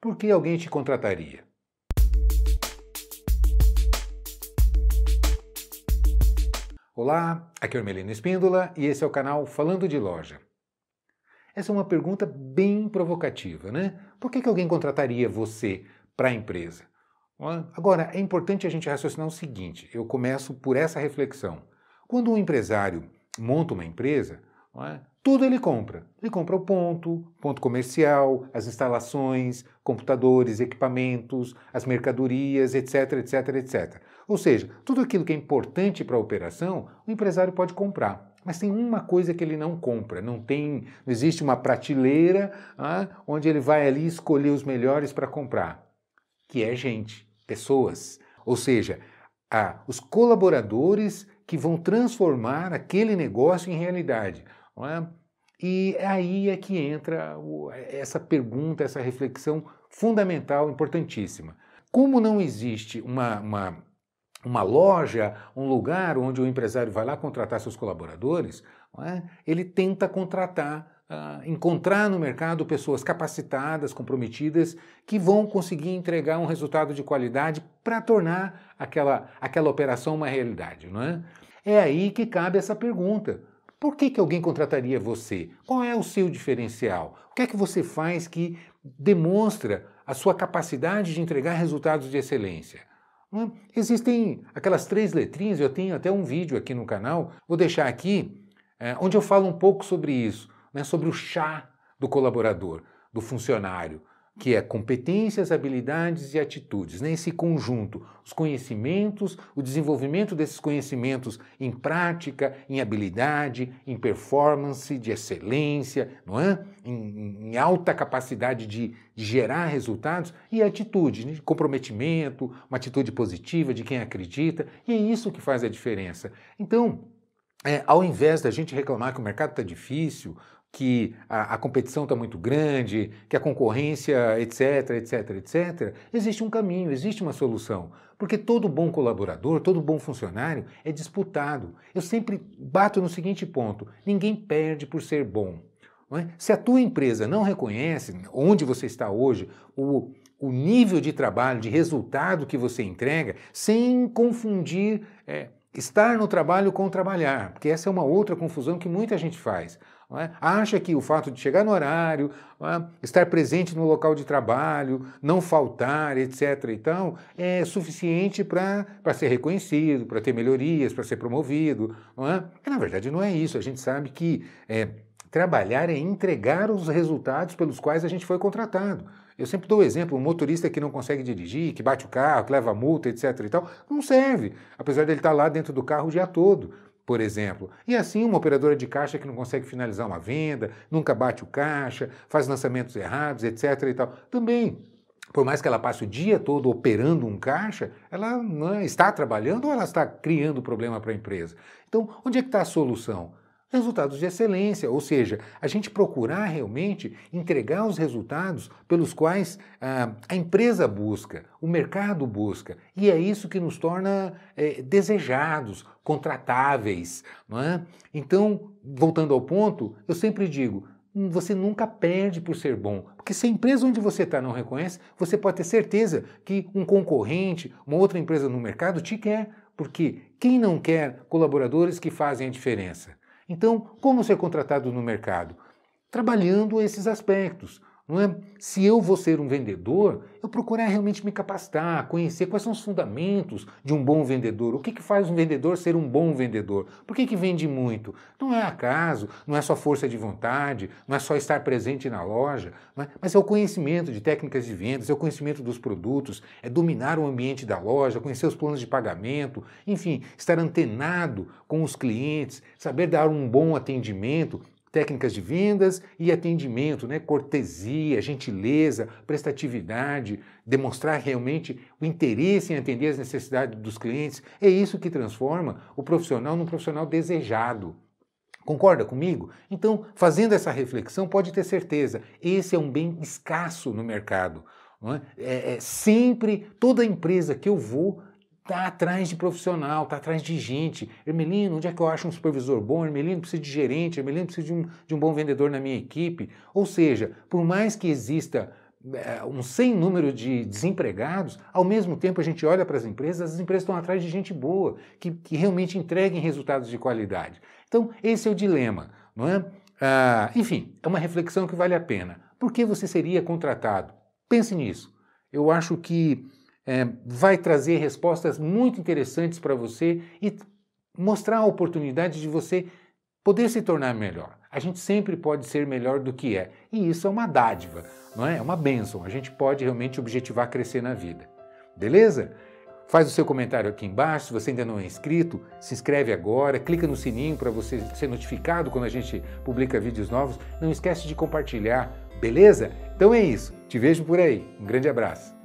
por que alguém te contrataria? Olá, aqui é o Melino Espíndola e esse é o canal Falando de Loja. Essa é uma pergunta bem provocativa, né? Por que, que alguém contrataria você para a empresa? Agora, é importante a gente raciocinar o seguinte: eu começo por essa reflexão. Quando um empresário monta uma empresa, é? Tudo ele compra. Ele compra o ponto, ponto comercial, as instalações, computadores, equipamentos, as mercadorias, etc, etc, etc. Ou seja, tudo aquilo que é importante para a operação, o empresário pode comprar. Mas tem uma coisa que ele não compra, não tem, não existe uma prateleira ah, onde ele vai ali escolher os melhores para comprar, que é gente, pessoas. Ou seja, ah, os colaboradores que vão transformar aquele negócio em realidade. Não é? E é aí é que entra essa pergunta, essa reflexão fundamental, importantíssima. Como não existe uma, uma, uma loja, um lugar onde o empresário vai lá contratar seus colaboradores, é? ele tenta contratar, uh, encontrar no mercado pessoas capacitadas, comprometidas, que vão conseguir entregar um resultado de qualidade para tornar aquela, aquela operação uma realidade. Não é? é aí que cabe essa pergunta por que, que alguém contrataria você? Qual é o seu diferencial? O que é que você faz que demonstra a sua capacidade de entregar resultados de excelência? Hum? Existem aquelas três letrinhas, eu tenho até um vídeo aqui no canal, vou deixar aqui, é, onde eu falo um pouco sobre isso, né, sobre o chá do colaborador, do funcionário que é competências, habilidades e atitudes. Nesse né? conjunto, os conhecimentos, o desenvolvimento desses conhecimentos em prática, em habilidade, em performance, de excelência, não é? em, em alta capacidade de, gerar resultados, e atitude, né? comprometimento, uma atitude positiva de quem acredita, e é isso que faz a diferença. Então, é, ao invés da gente reclamar que o mercado está difícil, que a, a competição está muito grande, que a concorrência, etc, etc, etc, existe um caminho, existe uma solução. Porque todo bom colaborador, todo bom funcionário é disputado. Eu sempre bato no seguinte ponto: ninguém perde por ser bom. É? Se a tua empresa não reconhece onde você está hoje, o, o nível de trabalho, de resultado que você entrega, sem confundir. É, estar no trabalho com trabalhar, porque essa é uma outra confusão que muita gente faz. É? Acha que o fato de chegar no horário, é? estar presente no local de trabalho, não faltar, etc. Então, é suficiente para ser reconhecido, para ter melhorias, para ser promovido. É? E, na verdade, não é isso. A gente sabe que é, Trabalhar é entregar os resultados pelos quais a gente foi contratado. Eu sempre dou o exemplo, um motorista que não consegue dirigir, que bate o carro, que leva multa, etc e tal, não serve, apesar dele estar tá lá dentro do carro o dia todo, por exemplo. E assim uma operadora de caixa que não consegue finalizar uma venda, nunca bate o caixa, faz lançamentos errados, etc e tal, também. Por mais que ela passe o dia todo operando um caixa, ela é, está trabalhando ou ela está criando problema para a empresa? Então, onde é que está a solução? resultados de excelência, ou seja, a gente procurar realmente entregar os resultados pelos quais ah, a empresa busca, o mercado busca, e é isso que nos torna eh, desejados, contratáveis. Não é? Então, voltando ao ponto, eu sempre digo: hum, você nunca perde por ser bom. Porque se a empresa onde você está não reconhece, você pode ter certeza que um concorrente, uma outra empresa no mercado te quer. Porque quem não quer colaboradores que fazem a diferença? Então, como ser contratado no mercado? Trabalhando esses aspectos, não é? Se eu vou ser um vendedor, eu procurar realmente me capacitar, conhecer quais são os fundamentos de um bom vendedor, o que, que faz um vendedor ser um bom vendedor, por que, que vende muito. Não é acaso, não é só força de vontade, não é só estar presente na loja, é? mas é o conhecimento de técnicas de vendas, é o conhecimento dos produtos, é dominar o ambiente da loja, conhecer os planos de pagamento, enfim, estar antenado com os clientes, saber dar um bom atendimento, técnicas de vendas e atendimento, né? cortesia, gentileza, prestatividade, demonstrar realmente o interesse em atender as necessidades dos clientes. É isso que transforma o profissional num profissional desejado. Concorda comigo? Então, fazendo essa reflexão, pode ter certeza, esse é um bem escasso no mercado. É? É, é, sempre, toda empresa que eu vou, Está atrás de profissional, está atrás de gente. Ermelino, onde é que eu acho um supervisor bom? Ermelino precisa de gerente, Ermelino precisa de um, de um bom vendedor na minha equipe. Ou seja, por mais que exista eh, um sem número de desempregados, ao mesmo tempo a gente olha para as empresas, as empresas estão atrás de gente boa, que, que realmente entreguem resultados de qualidade. Então, esse é o dilema, não é? Ah, enfim, é uma reflexão que vale a pena. Por que você seria contratado? Pense nisso. Eu acho que é, vai trazer respostas muito interessantes para você e mostrar a oportunidade de você poder se tornar melhor. A gente sempre pode ser melhor do que é, e isso é uma dádiva, não é? É uma bênção. A gente pode realmente objetivar crescer na vida. Beleza? Faz o seu comentário aqui embaixo. Se você ainda não é inscrito, se inscreve agora, clica no sininho para você ser notificado quando a gente publica vídeos novos. Não esquece de compartilhar, beleza? Então é isso. Te vejo por aí. Um grande abraço.